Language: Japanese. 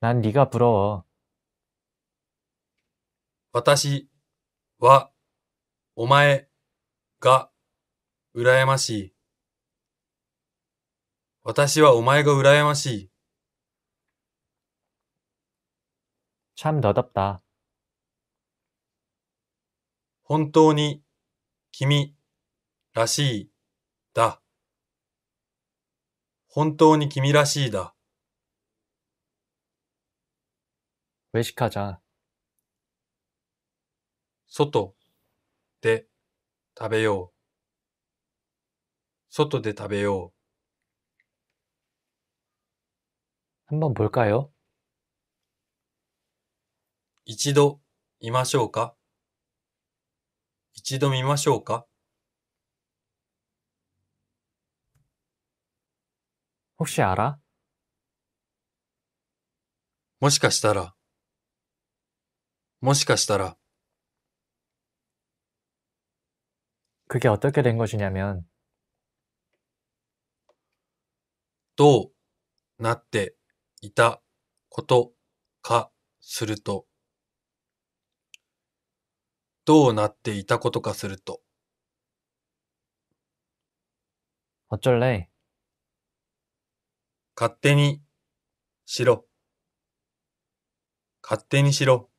난네가부러워私はお前が羨ましい。私はお前が羨ましい。참너っ다本当に君らしいだ。本当に君らしいだ。外で食べよう。外で食べよう。한번볼까요一度見ましょうか一度見ましょうか혹시알아もしかしたらもしかしたら. 그게 어떻게 된 것이냐면 どうなっていたことかするとどうなっていたことかすると 어쩔래?勝手にしろ。勝手にしろ。